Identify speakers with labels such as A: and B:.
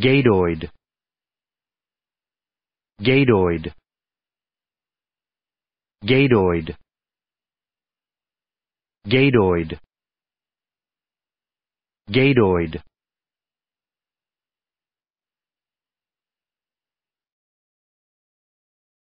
A: Gadoid Gadoid Gadoid Gadoid Gadoid